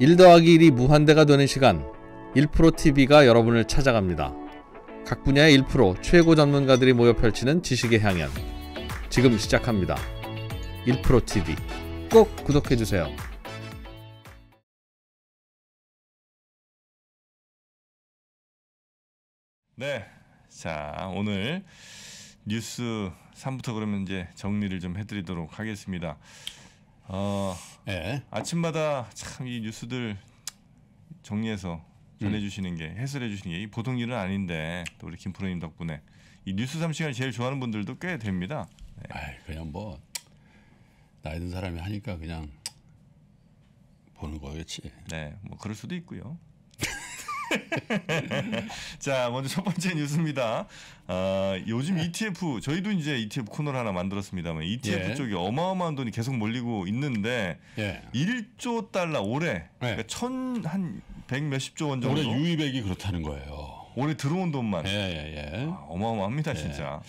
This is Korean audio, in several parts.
1 더하기 1이 무한대가 되는 시간 1프로TV가 여러분을 찾아갑니다. 각 분야의 1 최고 전문가들이 모여 펼치는 지식의 향연 지금 시작합니다. 1프로TV 꼭 구독해주세요. 네, 자 오늘 뉴스 3부터 그러면 이제 정리를 좀 해드리도록 하겠습니다. 어, 예. 아침마다 참 이 뉴스들 정리해서 음. 전해주시는 게 해설해 주시는 게 보통 일은 아닌데 또 우리 김프로님 덕분에 이 뉴스 3 시간 을 제일 좋아하는 분들도 꽤 됩니다. 네. 아이, 그냥 뭐 나이 든 사람이 하니까 그냥 보는 거겠지. 네, 뭐 그럴 수도 있고요. 자, 먼저 첫 번째 뉴스입니다. 아, 요즘 네. ETF 저희도 이제 ETF 코너를 하나 만들었습니다만 ETF 예. 쪽이 어마어마한 돈이 계속 몰리고 있는데 예. 1조 달러 올해 예. 그러니까 천한 백 몇십 조원 정도 올해 유입액이 그렇다는 거예요. 올해 들어온 돈만. 예, 예, 예. 아, 어마어마합니다, 예. 진짜.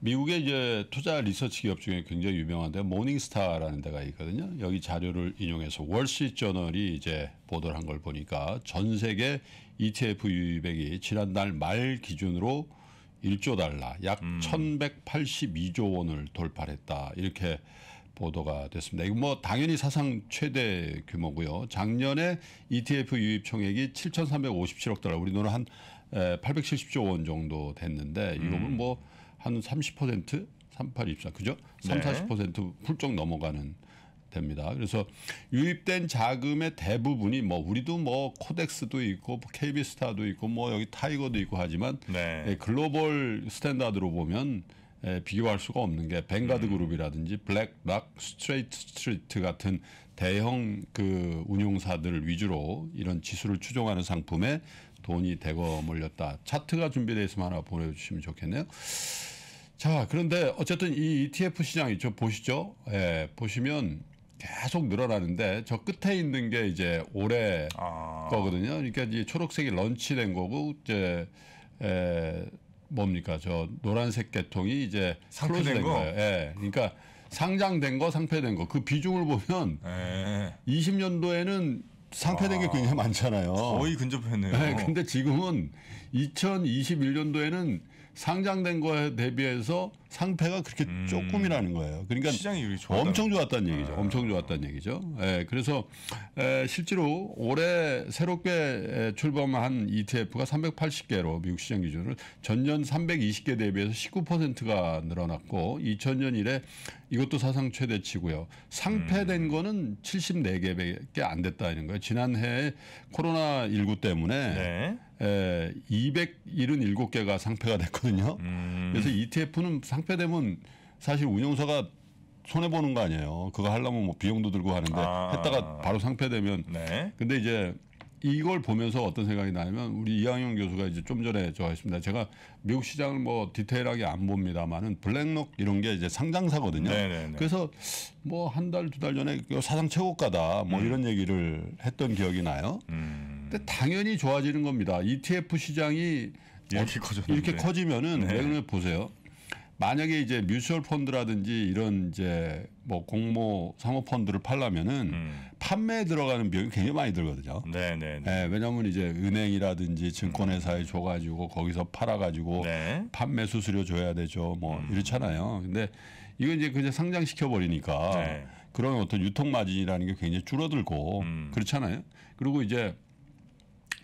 미국의 이제 투자 리서치 기업 중에 굉장히 유명한데 모닝스타라는 데가 있거든요. 여기 자료를 인용해서 월스저널이 이제 보도를 한 걸 보니까 전 세계 ETF 유입액이 지난달 말 기준으로 1조 달러, 약 음. 1,182조 원을 돌파했다. 이렇게 보도가 됐습니다. 이건 뭐 당연히 사상 최대 규모고요. 작년에 ETF 유입 총액이 7,357억 달러, 우리 돈으한 에, 예, 870조 원 정도 됐는데 이거는 음. 뭐한 30% 3824 그죠? 네. 3, 40% 훌쩍 넘어가는 됩니다. 그래서 유입된 자금의 대부분이 뭐 우리도 뭐 코덱스도 있고 뭐 KB스타도 있고 뭐 여기 타이거도 있고 하지만 네. 예, 글로벌 스탠다드로 보면 에, 예, 비교할 수가 없는 게 벵가드 음. 그룹이라든지 블랙락, 스트레이트 스트리트 같은 대형 그 운용사들 위주로 이런 지수를 추종하는 상품에 돈이 대거 몰렸다. 차트가 준비되어 있으면 하나 보내주시면 좋겠네요. 자, 그런데 어쨌든 이 ETF 시장 있죠. 보시죠. 예, 보시면 계속 늘어나는데 저 끝에 있는 게 이제 올해 아. 거거든요. 그러니까 이제 초록색이 런치된 거고 이제 에, 뭡니까 저 노란색 계통이 이제 상표된 거. 거예요. 예, 그러니까 상장된 거, 상폐된 거 그 비중을 보면 에. 예. 20년도에는 상패된 아, 게 굉장히 많잖아요. 거의 근접했네요. 네, 근데 지금은 2021년도에는 상장된 거에 대비해서 상패가 그렇게 음. 조금이라는 거예요. 그러니까 시장이 엄청 좋았다는 아. 얘기죠. 아. 엄청 좋았다는 얘기죠. 예, 그래서 에, 실제로 올해 새롭게 에, 출범한 ETF가 380개로 미국 시장 기준으로 전년 320개 대비해서 19%가 늘어났고 2000년 이래 이것도 사상 최대치고요. 상패된 음. 거는 74개밖에 안 됐다는 거예요. 지난해 코로나 19 때문에 네. 에, 예, 277개가 상패가 됐거든요. 음. 그래서 ETF는 상패되면 사실 운영사가 손해 보는 거 아니에요. 그거 하려면 뭐 비용도 들고 하는데 아. 했다가 바로 상패되면. 네. 근데 이제 이걸 보면서 어떤 생각이 나냐면 우리 이항용 교수가 이제 좀 전에 저 했습니다. 제가 미국 시장을 뭐 디테일하게 안 봅니다만은 블랙록 이런 게 이제 상장사거든요. 네네네. 네, 네. 그래서 뭐 한 달 두달 달 전에 그 사상 최고가다 뭐 음. 이런 얘기를 했던 기억이 나요. 음. 근데 당연히 좋아지는 겁니다. ETF 시장이 이렇게, 예, 커졌는 이렇게 커지면은 네. 왜 보세요. 만약에 이제 뮤추얼 펀드라든지 이런 이제 뭐 공모 상호 펀드를 팔려면은 음. 판매에 들어가는 비용이 굉장히 많이 들거든요. 네, 네, 네. 예, 왜냐하면 이제 은행이라든지 증권회사에 줘가지고 거기서 팔아가지고 네. 판매 수수료 줘야 되죠. 뭐 음. 이렇잖아요. 근데 이거 이제 그냥 상장시켜 버리니까 네. 그런 어떤 유통 마진이라는 게 굉장히 줄어들고 음. 그렇잖아요. 그리고 이제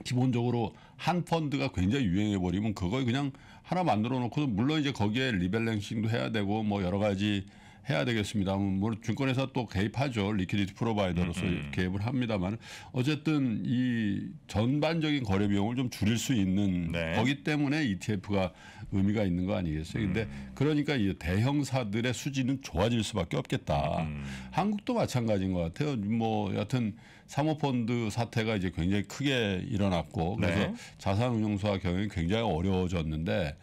기본적으로 한 펀드가 굉장히 유행해 버리면 그걸 그냥 하나 만들어 놓고도 물론 이제 거기에 리밸런싱도 해야 되고 뭐 여러 가지 해야 되겠습니다뭐 증권회사 또 개입하죠 리퀴디티 프로바이더로서 음음. 음. 개입을 합니다만 어쨌든 이 전반적인 거래 비용을 좀 줄일 수 있는 네. 거기 때문에 ETF가 의미가 있는 거 아니겠어요? 음. 근데 그러니까 이제 대형사들의 수지는 좋아질 수밖에 없겠다. 음. 한국도 마찬가지인 것 같아요. 뭐 여하튼 사모펀드 사태가 이제 굉장히 크게 일어났고 그래서 네. 자산운용사 경영이 굉장히 어려워졌는데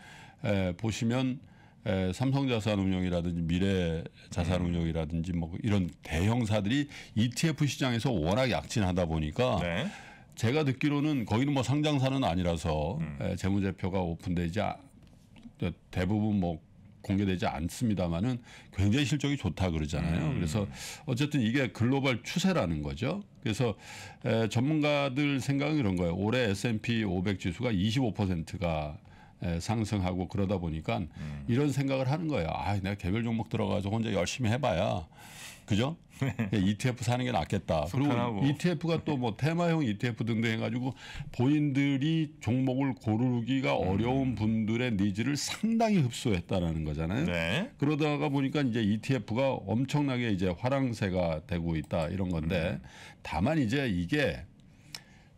에, 보시면 에, 삼성자산운용이라든지 미래자산운용이라든지 뭐 이런 대형사들이 ETF 시장에서 워낙 약진하다 보니까 네. 제가 듣기로는 거기는 뭐 상장사는 아니라서 음. 재무제표가 오픈되지 아, 대부분 뭐 공개되지 않습니다만은 굉장히 실적이 좋다 그러잖아요. 음. 그래서 어쨌든 이게 글로벌 추세라는 거죠. 그래서 에, 전문가들 생각은 이런 거예요. 올해 S&P 500 지수가 25%가 에, 상승하고 그러다 보니까 음. 이런 생각을 하는 거예요. 아, 내가 개별 종목 들어가서 혼자 열심히 해봐야 그죠? 네. 예, ETF 사는 게 낫겠다. 그리고 ETF가 또 뭐 테마형 ETF 등등 해가지고 본인들이 종목을 고르기가 음. 어려운 분들의 니즈를 상당히 흡수했다라는 거잖아요. 네. 그러다가 보니까 이제 ETF가 엄청나게 이제 화랑새가 되고 있다 이런 건데 음. 다만 이제 이게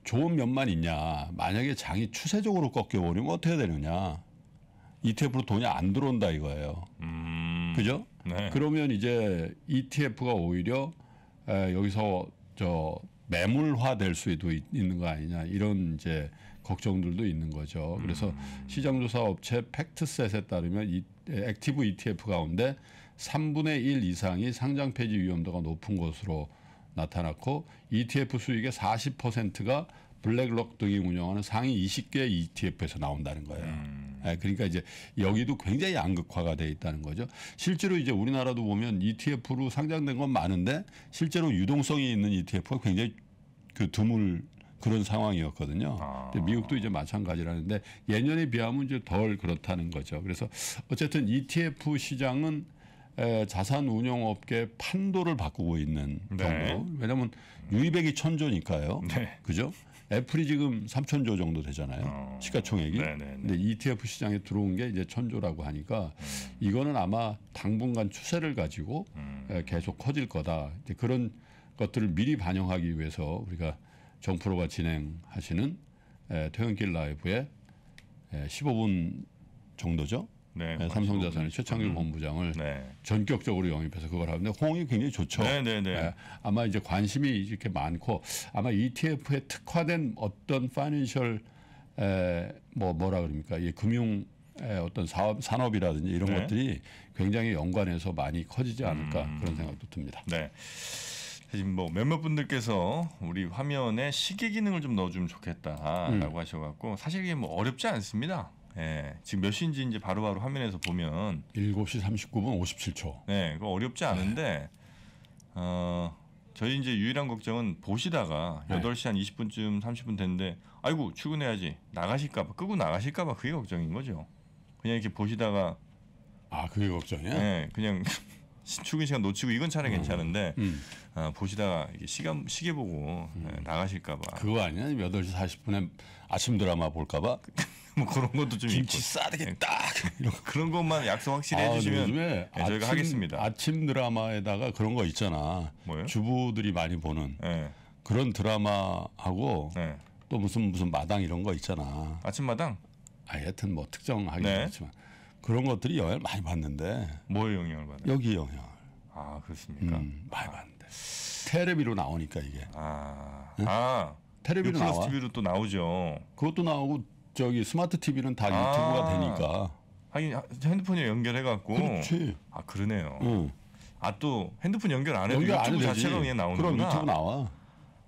좋은 면만 있냐. 만약에 장이 추세적으로 꺾여버리면 어떻게 되느냐. ETF로 돈이 안 들어온다 이거예요. 음. 그죠? 네. 그러면 이제 ETF가 오히려 에, 여기서 저 매물화 될 수도 있, 있는 거 아니냐 이런 이제 걱정들도 있는 거죠. 그래서 음. 시장조사 업체 팩트셋에 따르면 이, 액티브 ETF 가운데 3분의 1 이상이 상장 폐지 위험도가 높은 것으로 나타났고 ETF 수익의 40%가 블랙록 등이 운영하는 상위 20개 ETF에서 나온다는 거예요. 음. 예, 그러니까 이제 여기도 굉장히 양극화가 돼 있다는 거죠. 실제로 이제 우리나라도 보면 ETF로 상장된 건 많은데 실제로 유동성이 있는 ETF가 굉장히 그 드물 그런 상황이었거든요. 아. 미국도 이제 마찬가지라는데 예년에 비하면 이제 덜 그렇다는 거죠. 그래서 어쨌든 ETF 시장은 에, 자산 운용 업계 판도를 바꾸고 있는 경우. 네. 왜냐하면 유입액이 천조니까요. 네. 그죠? 애플이 지금 3천조 정도 되잖아요. 어. 시가총액이. 네네네. 네, 네. 근데 ETF 시장에 들어온 게 이제 천조라고 하니까 음. 이거는 아마 당분간 추세를 가지고 음. 예, 계속 커질 거다. 이제 그런 것들을 미리 반영하기 위해서 우리가 정프로가 진행하시는 에, 예, 퇴근길 라이브에 에, 예, 15분 정도죠. 네, 네 삼성자산의 최창규 음. 본부장을 네. 전격적으로 영입해서 그걸 하는데 호응이 굉장히 좋죠. 네, 네, 네. 네. 아마 이제 관심이 이렇게 많고 아마 ETF에 특화된 어떤 파이낸셜 에뭐 뭐라 그럽니까? 이 금융 어떤 사업 산업이라든지 이런 네. 것들이 굉장히 연관해서 많이 커지지 않을까 음. 그런 생각도 듭니다. 네. 지금 뭐 몇몇 분들께서 우리 화면에 시계 기능을 좀 넣어주면 좋겠다라고 음. 하셔갖고 사실 이게 뭐 어렵지 않습니다. 예, 지금 몇 시인지 이제 바로바로 화면에서 보면 7시 39분 57초. 네, 그 어렵지 않은데 어, 저희 이제 유일한 걱정은 보시다가 네. 8시 한 20분쯤 30분 됐는데 아이고 출근해야지 나가실까 봐 끄고 나가실까 봐 그게 걱정인 거죠. 그냥 이렇게 보시다가 아, 그게 걱정이야? 네, 그냥 출근 시간 놓치고 이건 차라리 음. 괜찮은데 음. 어, 보시다가 이게 시간 시계 보고 네, 음. 네, 나가실까 봐. 그거 아니야? 8시 40분에 아침 드라마 볼까 봐. 뭐 그런 것도 좀 김치 싸대겠다 예. 이런 그런 것만 약속 확실히 아, 해주시면 네, 저희가 하겠습니다. 아침 드라마에다가 그런 거 있잖아. 뭐요? 주부들이 많이 보는 네. 그런 드라마하고 네. 또 무슨 무슨 마당 이런 거 있잖아. 아침 마당? 아, 여튼 뭐 특정하긴 네. 지만 그런 것들이 영향을 많이 받는데. 뭐에 영향을 받나요? 여기 영향. 아 그렇습니까? 음, 많이 아. 받는데. 테레비로 나오니까 이게. 아. 응? 아. 테레비로 나와. TV로 또 나오죠. 그것도 나오고 저기 스마트 TV는 다 유튜브가 아. 되니까. 하긴 핸드폰에 연결해 갖고. 그렇지. 아 그러네요. 응. 아또 핸드폰 연결 안 해도 연결 안 유튜브 해도 자체가 되지. 그냥 나오는구나. 그럼 유튜브 나와.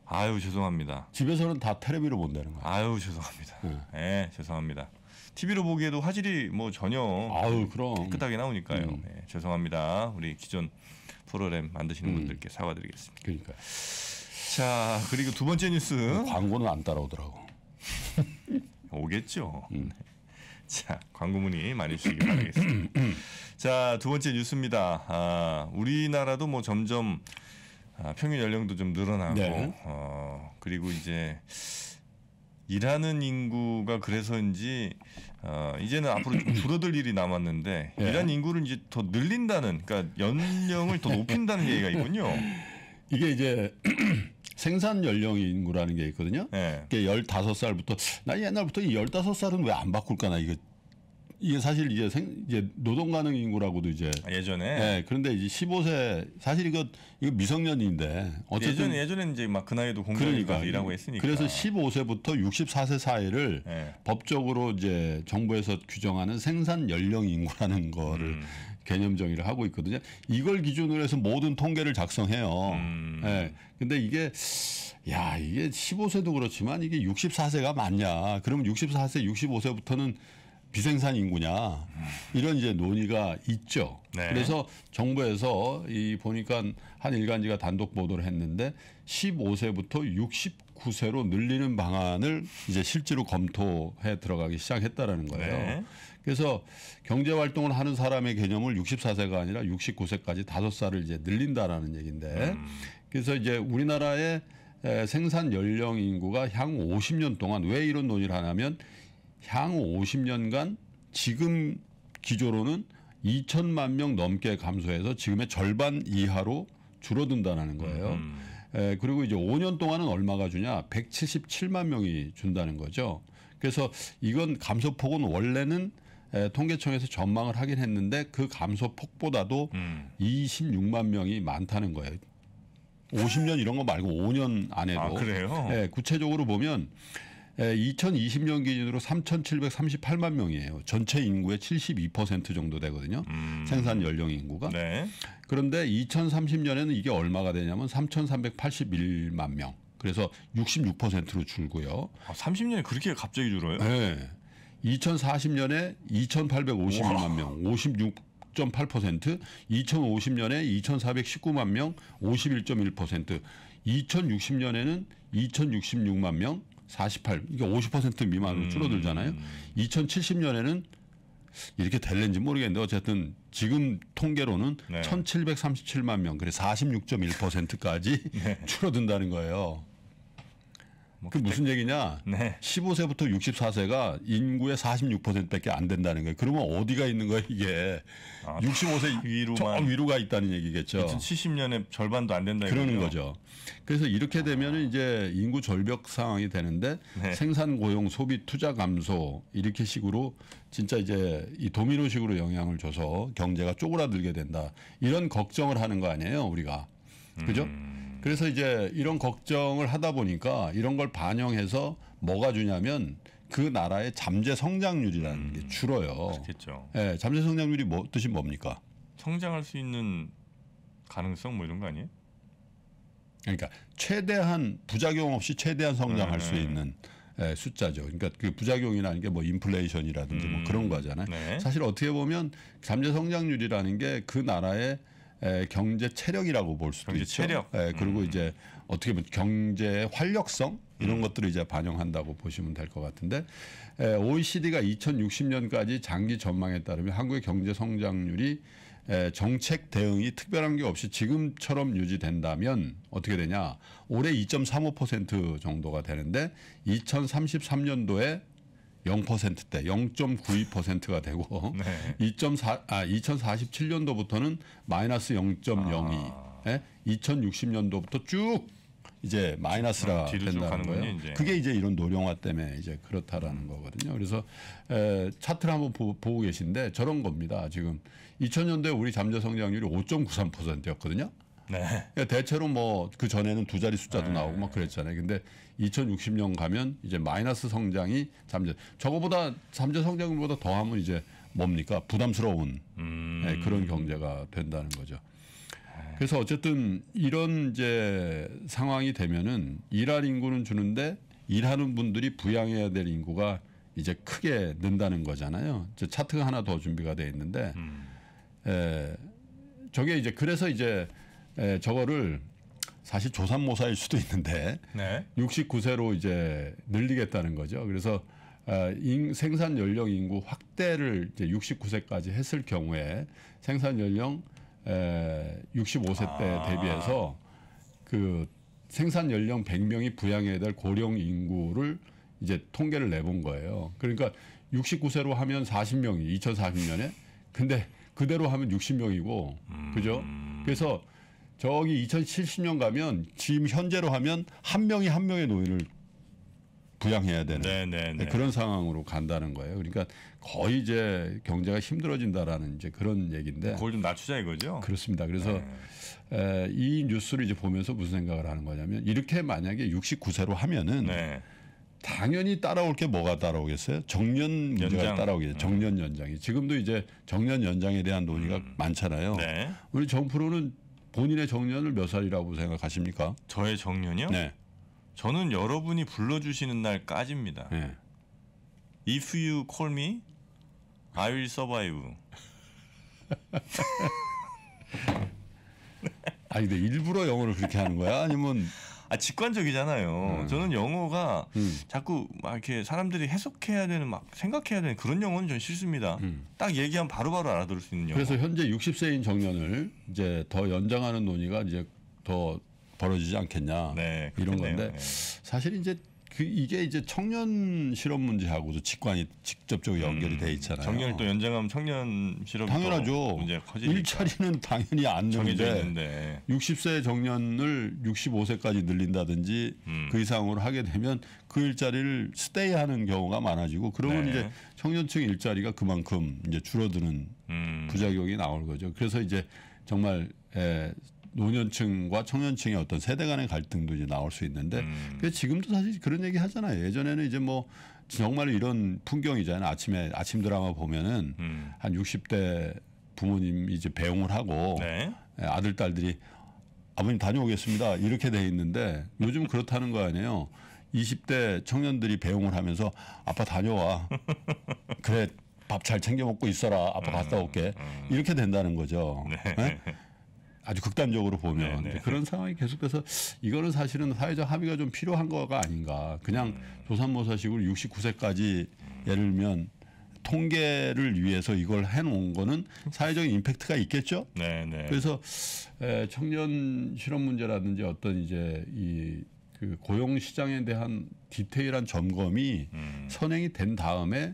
아유 죄송합니다. 집에서는 다 테레비로 본다는 거야. 아유 죄송합니다. 예 네, 죄송합니다. TV로 보기에도 화질이 뭐 전혀 아유 그럼 깨끗하게 나오니까요. 음. 네, 죄송합니다. 우리 기존 프로그램 만드시는 음. 분들께 사과드리겠습니다. 그러니까. 자 그리고 두 번째 뉴스. 그 광고는 안 따라오더라고. 오겠죠. 음. 네. 자, 광고 문의 많이 주시기 바라겠습니다. 자, 두 번째 뉴스입니다. 아, 우리나라도 뭐 점점 아, 평균 연령도 좀 늘어나고 네. 어, 그리고 이제 일하는 인구가 그래서인지 어, 이제는 앞으로 좀 줄어들 일이 남았는데 네. 일하는 인구를 이제 더 늘린다는 그러니까 연령을 더 높인다는 얘기가 있군요. 이게 이제 생산 연령 인구라는 게 있거든요. 네. 그게 15살부터 나 옛날부터 이 15살은 왜 안 바꿀까 나 이거 이게 사실 이제 생, 이제 노동 가능 인구라고도 이제 예전에 네, 그런데 이제 15세 사실 이거 이거 미성년인데 어쨌든 예전 예전에 이제 막 그 나이도 공공연히 그러니까, 하 했으니까 그래서 15세부터 64세 사이를 네. 법적으로 이제 정부에서 규정하는 생산 연령 인구라는 거를 음. 개념 정의를 하고 있거든요. 이걸 기준으로 해서 모든 통계를 작성해요. 음. 네. 근데 이게 야 이게 15세도 그렇지만 이게 64세가 맞냐? 그러면 64세, 65세부터는 비생산 인구냐 이런 이제 논의가 있죠. 네. 그래서 정부에서 이 보니까 한 일간지가 단독 보도를 했는데 15세부터 69세로 늘리는 방안을 이제 실제로 검토해 들어가기 시작했다라는 거예요. 네. 그래서 경제 활동을 하는 사람의 개념을 64세가 아니라 69세까지 5살을 이제 늘린다라는 얘기인데 음. 그래서 이제 우리나라의 생산 연령 인구가 향후 50년 동안 왜 이런 논의를 하냐면 향후 50년간 지금 기조로는 2천만 명 넘게 감소해서 지금의 절반 이하로 줄어든다는 라 거예요. 음, 음. 에, 그리고 이제 5년 동안은 얼마가 주냐? 177만 명이 준다는 거죠. 그래서 이건 감소폭은 원래는 예, 통계청에서 전망을 하긴 했는데 그 감소 폭보다도 음. 26만 명이 많다는 거예요. 50년 이런 거 말고 5년 안에도 아, 그래요? 예, 구체적으로 보면 2020년 예, 기준으로 3,738만 명이에요. 전체 인구의 72% 정도 되거든요. 음. 생산 연령 인구가. 네. 그런데 2030년에는 이게 얼마가 되냐면 3,381만 명. 그래서 66%로 줄고요. 아, 3 0년에 그렇게 갑자기 줄어요? 네. 2040년에 2,856만 와. 명, 56.8%, 2050년에 2,419만 명, 51.1%, 2060년에는 2,066만 명, 48, 이게 50% 미만으로 음. 줄어들잖아요. 2070년에는 이렇게 될는지 모르겠는데 어쨌든 지금 통계로는 네. 1,737만 명, 그래 46.1%까지 네. 줄어든다는 거예요. 뭐 그게 무슨 얘기냐? 네. 15세부터 64세가 인구의 46%밖에 안 된다는 거예요. 그러면 어디가 있는 거예요, 이게? 아, 65세 위로만 어, 위로가 있다는 얘기겠죠. 70년에 절반도 안 된다 그러는 거 거죠. 그래서 이렇게 되면 아. 이제 인구 절벽 상황이 되는데 네. 생산 고용 소비 투자 감소 이렇게 식으로 진짜 이제 이 도미노식으로 영향을 줘서 경제가 쪼그라들게 된다. 이런 걱정을 하는 거 아니에요, 우리가. 그죠? 음. 그래서 이제 이런 걱정을 하다 보니까 이런 걸 반영해서 뭐가 주냐면 그 나라의 잠재 성장률이라는 음, 게 줄어요. 그렇겠죠. 예, 네, 잠재 성장률이 뭐 뜻이 뭡니까? 성장할 수 있는 가능성 뭐 이런 거 아니에요? 그러니까 최대한 부작용 없이 최대한 성장할 네. 수 있는 예, 숫자죠. 그러니까 그 부작용이라는 게 뭐 인플레이션이라든지 음. 뭐 그런 음. 거잖아요. 네. 사실 어떻게 보면 잠재 성장률이라는 게 그 나라의 에, 경제 체력이라고 볼 수도 경제 있죠. 체력. 에, 예, 그리고 음. 이제 어떻게 보면 경제의 활력성 이런 음. 것들을 이제 반영한다고 보시면 될 것 같은데 에, OECD가 2060년까지 장기 전망에 따르면 한국의 경제 성장률이 에, 정책 대응이 특별한 게 없이 지금처럼 유지된다면 어떻게 되냐? 올해 2.35% 정도가 되는데 2033년도에 0%대 0.92%가 되고 네. 2.4 아 2047년도부터는 마이너스 0.02에 아. 2060년도부터 예? 쭉 이제 마이너스라 된다는 거예요. 이제. 그게 이제 이런 노령화 때문에 이제 그렇다라는 음. 거거든요. 그래서 에, 차트를 한번 보, 고 계신데 저런 겁니다. 지금 2000년도에 우리 잠재 성장률이 5.93%였거든요. 네. 그러니까 대체로 뭐 그 전에는 두 자리 숫자도 네. 나오고 막 그랬잖아요. 근데 2060년 가면 이제 마이너스 성장이 잠재 저거보다 잠재 성장률보다 더하면 이제 뭡니까 부담스러운 음. 네, 그런 경제가 된다는 거죠. 네. 그래서 어쨌든 이런 이제 상황이 되면은 일할 인구는 주는데 일하는 분들이 부양해야 될 인구가 이제 크게 는다는 거잖아요. 저 차트가 하나 더 준비가 돼 있는데 음. 에, 저게 이제 그래서 이제 에, 예, 저거를 사실 조산모사일 수도 있는데 네. 69세로 이제 늘리겠다는 거죠. 그래서 아, 생산 연령 인구 확대를 이제 69세까지 했을 경우에 생산 연령 에, 65세 때 아. 대비해서 그 생산 연령 100명이 부양해야 될 고령 인구를 이제 통계를 내본 거예요. 그러니까 69세로 하면 40명이 2040년에 근데 그대로 하면 60명이고 음. 그죠? 그래서 저기 2070년 가면 지금 현재로 하면 한 명이 한 명의 노인을 부양해야 되는 네네네. 네, 네. 그런 상황으로 간다는 거예요. 그러니까 거의 이제 경제가 힘들어진다라는 이제 그런 얘기인데 그걸 좀 낮추자 이거죠. 그렇습니다. 그래서 네. 에, 이 뉴스를 이제 보면서 무슨 생각을 하는 거냐면 이렇게 만약에 69세로 하면은 네. 당연히 따라올 게 뭐가 따라오겠어요? 정년 문제가 연장. 따라오겠죠. 음. 정년 연장이. 지금도 이제 정년 연장에 대한 논의가 음. 많잖아요. 네. 우리 정프로는 본인의 정년을 몇 살이라고 생각하십니까? 저의 정년이요? 네. 저는 여러분이 불러주시는 날까지입니다. 네. If you call me, I will survive. 아니 근데 일부러 영어를 그렇게 하는 거야? 아니면 아, 직관적이잖아요. 음. 저는 영어가 음. 자꾸 막 이렇게 사람들이 해석해야 되는 막 생각해야 되는 그런 영어는 전 싫습니다. 음. 딱 얘기하면 바로바로 알아들을 수 있는 영어. 그래서 현재 60세인 정년을 이제 더 연장하는 논의가 이제 더 벌어지지 않겠냐 네, 이런 건데 네. 사실 이제 그 이게 이제 청년 실업 문제하고도 직관이 직접적으로 연결이 음, 돼 있잖아요. 정년또 연장하면 청년 실업 당연하죠. 문제 커지니 일자리는 당연히 안 정해져 늘는데 60세 정년을 65세까지 늘린다든지 음. 그 이상으로 하게 되면 그 일자리를 스테이하는 경우가 많아지고 그러면 네. 이제 청년층 일자리가 그만큼 이제 줄어드는 음. 부작용이 나올 거죠. 그래서 이제 정말 에, 노년층과 청년층의 어떤 세대 간의 갈등도 이제 나올 수 있는데 음. 그 지금도 사실 그런 얘기 하잖아요. 예전에는 이제 뭐 정말 이런 풍경이잖아요. 아침에 아침 드라마 보면은 음. 한 60대 부모님 이제 배웅을 하고 네. 예, 아들 딸들이 아버님 다녀오겠습니다 이렇게 돼 있는데 요즘 그렇다는 거 아니에요. 20대 청년들이 배웅을 하면서 아빠 다녀와 그래 밥 잘 챙겨 먹고 있어라 아빠 음, 갔다 올게 음. 이렇게 된다는 거죠. 네. 네? 아주 극단적으로 보면 네네. 네. 그런 상황이 계속돼서 이거는 사실은 사회적 합의가 좀 필요한 거가 아닌가. 그냥 음. 조산모사식으로 69세까지 예를 들면 통계를 위해서 이걸 해놓은 거는 사회적인 임팩트가 있겠죠. 네네. 네. 그래서 청년 실업 문제라든지 어떤 이제 이그 고용 시장에 대한 디테일한 점검이 음. 선행이 된 다음에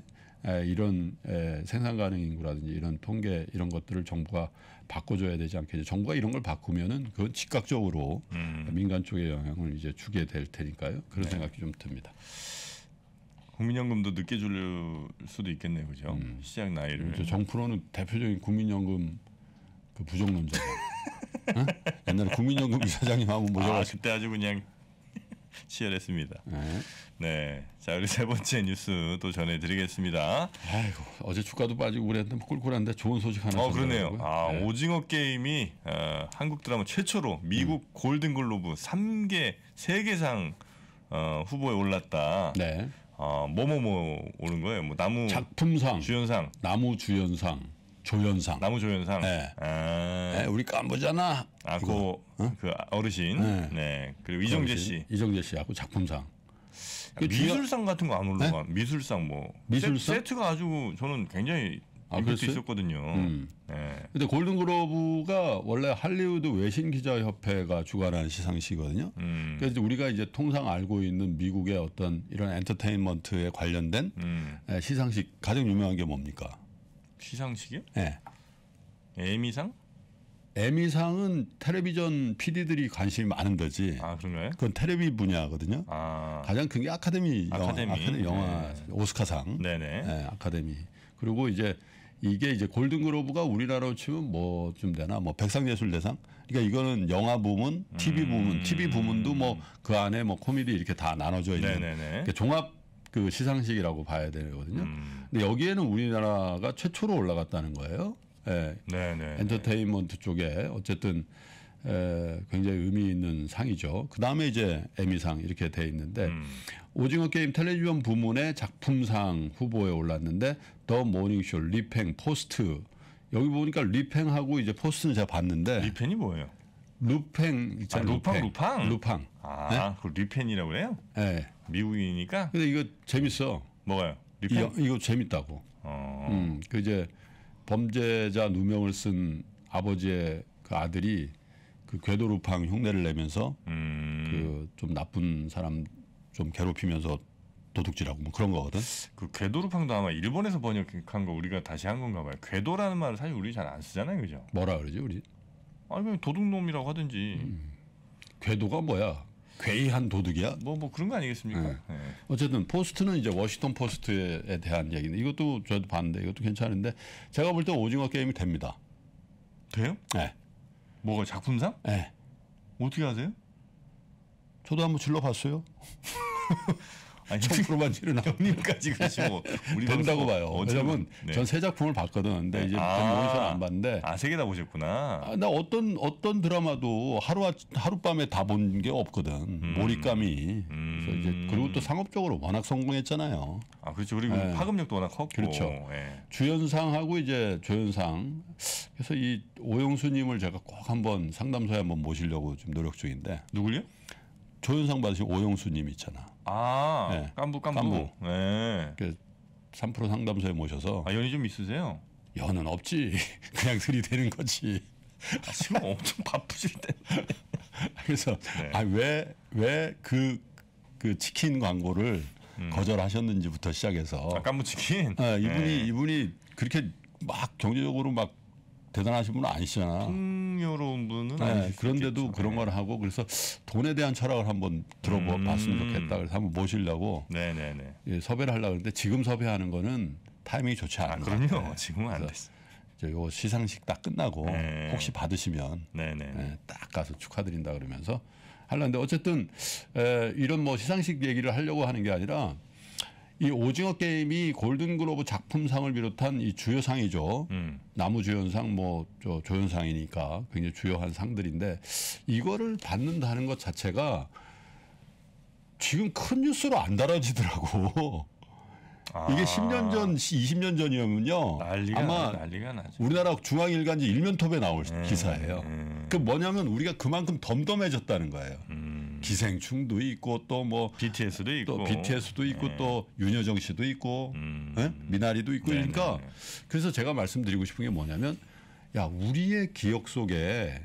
이런 생산 가능 인구라든지 이런 통계 이런 것들을 정부가 바꿔줘야 되지 않겠냐. 정부가 이런 걸 바꾸면은 그건 즉각적으로 음. 민간 쪽에 영향을 이제 주게 될 테니까요. 그런 네. 생각이 좀 듭니다. 국민연금도 늦게 줄 수도 있겠네요, 그죠? 음. 시작 나이를. 그렇죠. 정프로는 대표적인 국민연금 그 부정론자. 어? 옛날에 국민연금 이사장님 하고 모셔가지고 아, 그때 아주 그냥 치열했습니다. 네. 네. 자, 우리 세 번째 뉴스 또 전해드리겠습니다. 아이고, 어제 주가도 빠지고 그랬는데 꿀꿀한데 좋은 소식 하나. 어, 그러네요. 아, 네. 오징어 게임이 어, 한국 드라마 최초로 미국 음. 골든글로브 3개, 3개상 어, 후보에 올랐다. 네. 어, 뭐뭐뭐 오는 거예요? 뭐 나무 작품상, 주연상, 나무 주연상. 조연상. 나무 조연상. 네. 아. 네, 우리 깐부잖아. 아, 그, 어? 그 어르신. 네. 네. 그리고 이정재 씨. 이정재 씨하고 작품상. 야, 미술상 같은 거안 네? 올라가. 네? 미술상 뭐. 미술상? 세트, 가 아주 저는 굉장히 아, 임팩 있었거든요. 음. 네. 근데 골든글로브가 원래 할리우드 외신 기자 협회가 주관하는 시상식이거든요. 음. 그래서 우리가 이제 통상 알고 있는 미국의 어떤 이런 엔터테인먼트에 관련된 음. 네, 시상식 가장 유명한 게 뭡니까? 시상식이요? 네. 에미상? 에미상은 텔레비전 PD들이 관심이 많은 데지. 아 그런가요? 그건 텔레비 분야거든요. 아. 가장 큰 게 아카데미, 아카데미. 네. 영화, 아카데미 영화 네. 오스카상. 네네. 네, 아카데미. 그리고 이제 이게 이제 골든글로브가 우리나라로 치면 뭐 좀 되나 뭐 백상예술대상 그러니까 이거는 영화 부문, TV 음. 부문, TV 부문도 뭐 그 안에 뭐 코미디 이렇게 다 나눠져 있는 그러니까 종합 그 시상식이라고 봐야 되거든요. 음. 근데 여기에는 우리나라가 최초로 올라갔다는 거예요. 예. 네네. 네, 네. 엔터테인먼트 쪽에 어쨌든 에, 굉장히 의미 있는 상이죠. 그 다음에 이제 에미상 이렇게 돼 있는데 음. 오징어 게임 텔레비전 부문의 작품상 후보에 올랐는데 더 모닝쇼, 리팽, 포스트 여기 보니까 리팽하고 이제 포스트는 제가 봤는데 리팽이 뭐예요? 루팽 있잖아요. 아, 루팡, 루팡, 루팡. 아, 네? 그 리펜이라고 그래요 네. 예. 미국이니까. 근데 이거 재밌어. 뭐가요? 리펜. 이, 이거 재밌다고. 어. 음, 그 이제 범죄자 누명을 쓴 아버지의 그 아들이 그 궤도 루팡 흉내를 내면서 음. 그좀 나쁜 사람 좀 괴롭히면서 도둑질하고 뭐 그런 거거든. 그 궤도루팡도 아마 일본에서 번역한 거 우리가 다시 한 건가 봐요. 궤도라는 말을 사실 우리 잘 안 쓰잖아요, 그죠? 뭐라 그러지 우리? 아니면 도둑놈이라고 하든지. 음. 궤도가 뭐야? 괴이한 도둑이야? 뭐뭐 뭐 그런 거 아니겠습니까? 네. 네. 어쨌든 포스트는 이제 워싱턴 포스트에 대한 얘기인데 이것도 저도 봤는데 이것도 괜찮은데 제가 볼 때 오징어 게임이 됩니다. 돼요? 네. 뭐가 작품상? 네. 어떻게 하세요? 저도 한번 질러봤어요. 아니 정로만치르 형님까지 그러시고 우리 된다고 봐요. 왜냐면 네. 전세 작품을 봤거든. 근데 이제 모니터는 아, 안 봤는데 아세 개 다 보셨구나. 아, 나 어떤 어떤 드라마도 하루 하룻밤에 다 본 게 없거든. 음. 몰입감이. 음. 그래서 이제 음. 그리고 또 상업적으로 워낙 성공했잖아요. 아 그렇죠. 그리고 네. 파급력도 워낙 컸고. 그렇죠. 네. 주연상하고 이제 조연상. 그래서 이 오영수님을 제가 꼭 한번 상담소에 한번 모시려고 지금 노력 중인데. 누굴요? 조연상 받으신 오영수님 있잖아. 아, 네. 깐부 깐부. 깐부. 네. 그3% 상담소에 모셔서 아, 연이 좀 있으세요? 연은 없지. 그냥 들이대는 거지. 아, 지금 엄청 바쁘실 때. 그래서 네. 아왜 왜그그 그 치킨 광고를 음. 거절하셨는지부터 시작해서 아, 깐부 치킨. 아, 이분이 네. 이분이 그렇게 막 경제적으로 막 대단하신 분은 아니시잖아. 풍요로운 분은 네, 그런데도 있겠죠. 그런 걸 네. 하고 그래서 돈에 대한 철학을 한번 들어봤으면 음. 좋겠다. 그래서 한번 모시려고 네네네. 예, 섭외를 하려고 했는데 지금 섭외하는 거는 타이밍이 좋지 않아요. 아, 그럼요. 지금은 안 됐어. 요 시상식 딱 끝나고 네. 혹시 받으시면 네, 딱 가서 축하드린다 그러면서 할려는데 어쨌든 에, 이런 뭐 시상식 얘기를 하려고 하는 게 아니라 이 오징어 게임이 골든글로브 작품상을 비롯한 이 주요상이죠. 음. 나무주연상, 뭐저 조연상이니까 굉장히 주요한 상들인데 이거를 받는다는 것 자체가 지금 큰 뉴스로 안 달아지더라고. 아. 이게 10년 전, 20년 전이면요. 난리가 아마 난리가 나죠. 우리나라 중앙일간지 일면톱에 나올 음, 기사예요. 음. 그 뭐냐면 우리가 그만큼 덤덤해졌다는 거예요. 음. 기생충도 있고 또 뭐 BTS도 있고 또 BTS도 있고 네. 또 윤여정 씨도 있고 음. 네? 미나리도 있고 네 그러니까 그래서 제가 말씀드리고 싶은 게 뭐냐면 야 우리의 기억 속에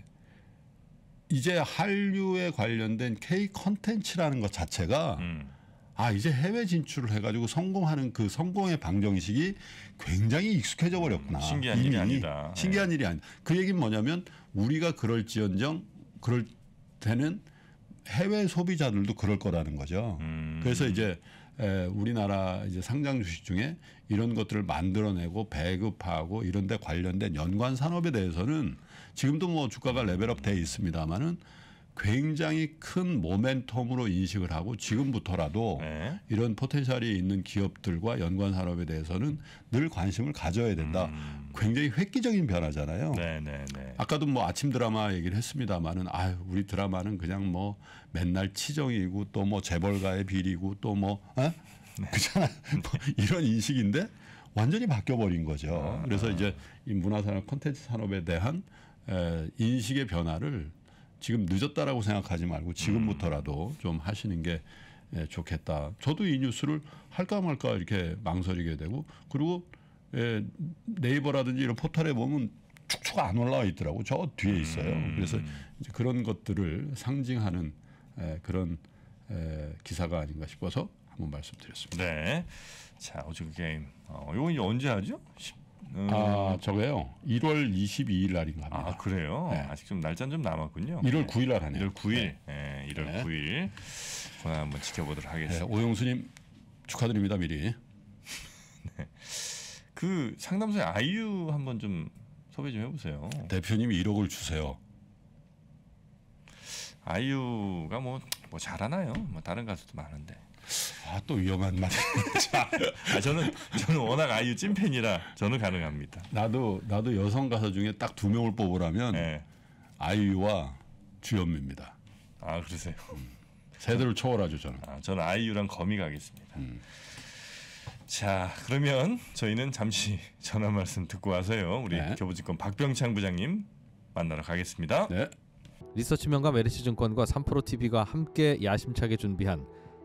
이제 한류에 관련된 K 컨텐츠라는 것 자체가 음. 아 이제 해외 진출을 해가지고 성공하는 그 성공의 방정식이 굉장히 익숙해져 버렸구나. 음, 신기한 일이 아니다. 신기한 네. 일이 아니다. 그 얘기는 뭐냐면 우리가 그럴지언정 그럴 때는 해외 소비자들도 그럴 거라는 거죠. 음. 그래서 이제 우리나라 이제 상장 주식 중에 이런 것들을 만들어내고 배급하고 이런데 관련된 연관 산업에 대해서는 지금도 뭐 주가가 레벨업 돼 있습니다만은 굉장히 큰 모멘텀으로 인식을 하고 지금부터라도 네. 이런 포텐셜이 있는 기업들과 연관 산업에 대해서는 늘 관심을 가져야 된다. 음. 굉장히 획기적인 변화잖아요. 네, 네, 네. 아까도 뭐 아침 드라마 얘기를 했습니다마는 아 우리 드라마는 그냥 뭐 맨날 치정이고 또 뭐 재벌가의 비리고 또뭐 어? 네. 그잖아 뭐 이런 인식인데 완전히 바뀌어버린 거죠. 아. 그래서 이제 이 문화산업 콘텐츠 산업에 대한 에, 인식의 변화를 지금 늦었다라고 생각하지 말고 지금부터라도 음. 좀 하시는 게 예, 좋겠다. 저도 이 뉴스를 할까 말까 이렇게 망설이게 되고 그리고 예, 네이버라든지 이런 포털에 보면 축축 안 올라와 있더라고. 저 뒤에 음. 있어요. 음. 그래서 이제 그런 것들을 상징하는 예, 그런 예, 기사가 아닌가 싶어서 한번 말씀드렸습니다. 네. 자, 오징어 게임. 어, 이건 이제 언제 하죠? 음. 아 저게요. 1월 22일 날인가 합니다. 아 그래요? 네. 아직 좀 날짜는 좀 남았군요. 1월 9일 날 하네요. 1월 9일. 네. 1월 네. 9일. 그나 한번 지켜보도록 네, 하겠습니다. 오영수님 축하드립니다 미리. 네. 그 상담소에 아이유 한번 좀 소개 좀 해보세요. 대표님 1억을 주세요. 아이유가 뭐, 뭐 잘하나요? 뭐 다른 가수도 많은데. 아, 또 위험한 말. 아, 저는 저는 워낙 아이유 찐팬이라 저는 가능합니다. 나도 나도 여성 가수 중에 딱 두 명을 뽑으라면 네. 아이유와 주현미입니다. 아 그러세요? 음. 세대를 초월하죠 저는. 아, 저는 아이유랑 거미 가겠습니다. 음. 자 그러면 저희는 잠시 전화 말씀 듣고 와서요 우리 네. 교부지권 박병창 부장님 만나러 가겠습니다. 네. 리서치명가 메리츠증권과 3프로TV가 함께 야심차게 준비한